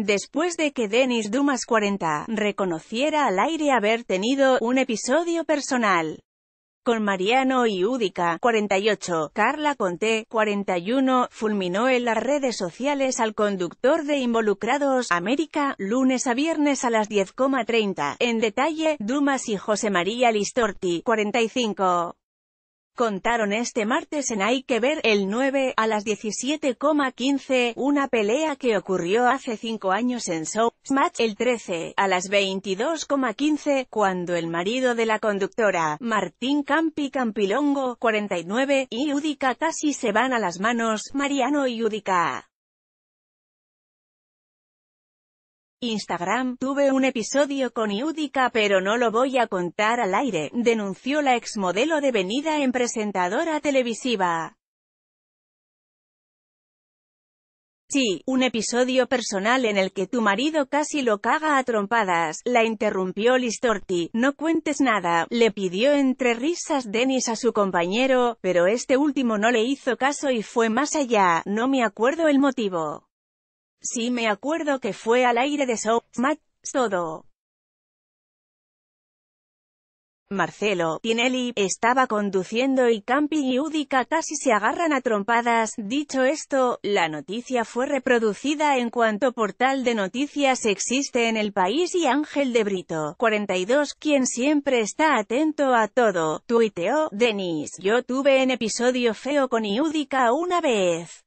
Después de que Denis Dumas 40 reconociera al aire haber tenido un episodio personal con Mariano y Udica 48, Carla Conté, 41, fulminó en las redes sociales al conductor de Involucrados América, lunes a viernes a las 10,30. En detalle, Dumas y José María Listorti, 45 contaron este martes en Hay que ver el 9 a las 17,15, una pelea que ocurrió hace 5 años en Show Match el 13 a las 22,15, cuando el marido de la conductora, Martín Campi Campilongo, 49, y Udica casi se van a las manos, Mariano y Udica. Instagram, tuve un episodio con Iudica pero no lo voy a contar al aire, denunció la exmodelo venida en presentadora televisiva. Sí, un episodio personal en el que tu marido casi lo caga a trompadas, la interrumpió Listorti, no cuentes nada, le pidió entre risas Denis a su compañero, pero este último no le hizo caso y fue más allá, no me acuerdo el motivo. Sí me acuerdo que fue al aire de Show Match todo. Marcelo, Tinelli, estaba conduciendo y Campi y Udica casi se agarran a trompadas. Dicho esto, la noticia fue reproducida en cuanto portal de noticias existe en el país y Ángel de Brito, 42, quien siempre está atento a todo, tuiteó, Denis, yo tuve en episodio feo con Udica una vez.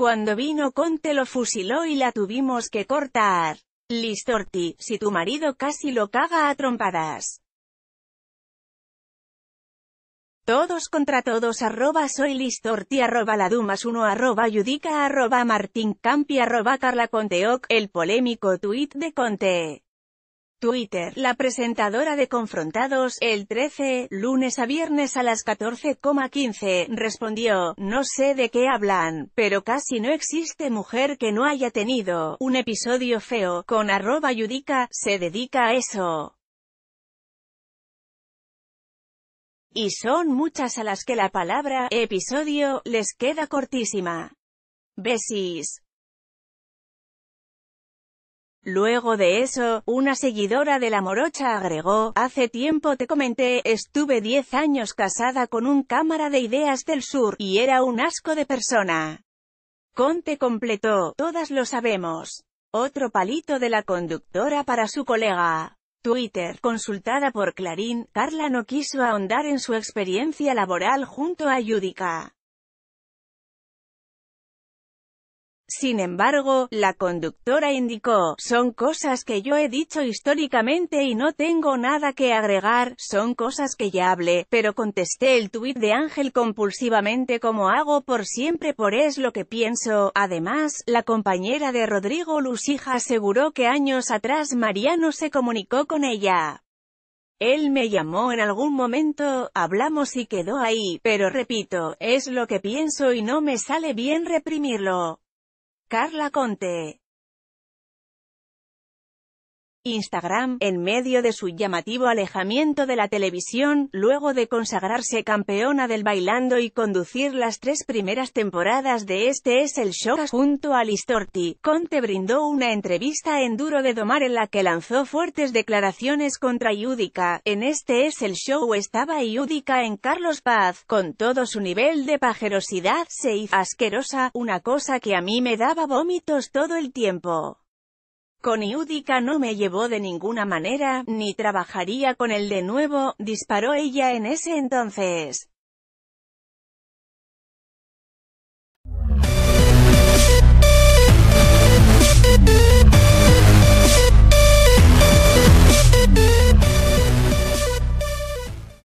Cuando vino Conte lo fusiló y la tuvimos que cortar. Listorti, si tu marido casi lo caga a trompadas. Todos contra todos arroba soy listorti arroba la dumas 1 arroba yudica arroba martín campi arroba carla conteoc, el polémico tuit de Conte. Twitter. La presentadora de Confrontados, el 13, lunes a viernes a las 14,15, respondió, no sé de qué hablan, pero casi no existe mujer que no haya tenido un episodio feo, con arroba yudica, se dedica a eso. Y son muchas a las que la palabra, episodio, les queda cortísima. Besis. Luego de eso, una seguidora de la morocha agregó, hace tiempo te comenté, estuve 10 años casada con un cámara de ideas del sur, y era un asco de persona. Conte completó, todas lo sabemos. Otro palito de la conductora para su colega. Twitter, consultada por Clarín, Carla no quiso ahondar en su experiencia laboral junto a Yudica. Sin embargo, la conductora indicó, son cosas que yo he dicho históricamente y no tengo nada que agregar, son cosas que ya hablé, pero contesté el tuit de Ángel compulsivamente como hago por siempre por es lo que pienso. Además, la compañera de Rodrigo Lucija aseguró que años atrás Mariano se comunicó con ella. Él me llamó en algún momento, hablamos y quedó ahí, pero repito, es lo que pienso y no me sale bien reprimirlo. Carla Conte. Instagram, en medio de su llamativo alejamiento de la televisión, luego de consagrarse campeona del bailando y conducir las tres primeras temporadas de Este es el show junto a Listorti. Conte brindó una entrevista en Duro de Domar en la que lanzó fuertes declaraciones contra Yudica. En Este es el show estaba Yudica en Carlos Paz, con todo su nivel de pajerosidad, se hizo asquerosa, una cosa que a mí me daba vómitos todo el tiempo. Con Iudica no me llevó de ninguna manera, ni trabajaría con él de nuevo, disparó ella en ese entonces.